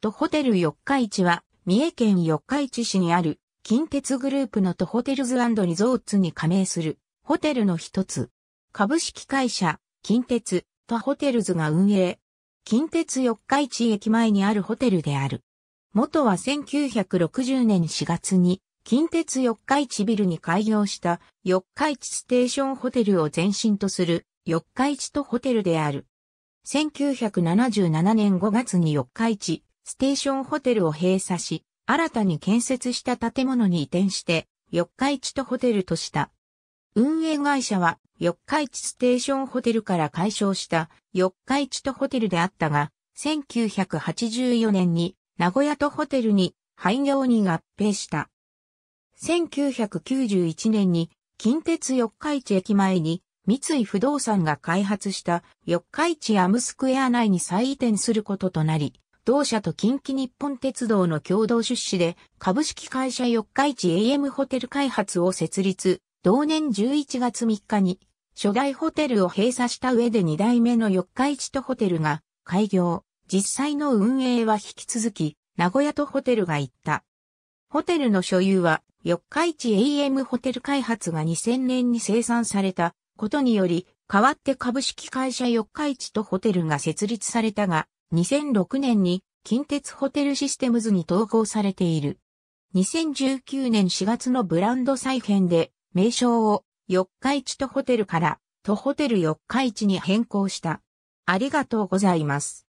都ホテル四日市は、三重県四日市市にある、近鉄グループの都ホテルズリゾーツに加盟する、ホテルの一つ。株式会社、近鉄、都ホテルズが運営。近鉄四日市駅前にあるホテルである。元は1960年4月に、近鉄四日市ビルに開業した四日市ステーションホテルを前身とする四日市都ホテルである。1977年5月に四日市ステーションホテルを閉鎖し、新たに建設した建物に移転して、四日市とホテルとした。運営会社は、四日市ステーションホテルから解消した四日市とホテルであったが、1984年に名古屋とホテルに廃業に合併した。1991年に近鉄四日市駅前に三井不動産が開発した四日市アムスクエア内に再移転することとなり、同社と近畿日本鉄道の共同出資で、株式会社四日市 AM ホテル開発を設立、同年11月3日に、初代ホテルを閉鎖した上で2代目の四日市とホテルが開業、実際の運営は引き続き、名古屋とホテルが行った。ホテルの所有は、四日市 AM ホテル開発が2000年に生産されたことにより、代わって株式会社四日市とホテルが設立されたが、2006年に近鉄ホテルシステムズに統合されている。2019年4月のブランド再編で、名称を四日市とホテルから、とホテル四日市に変更した。ありがとうございます。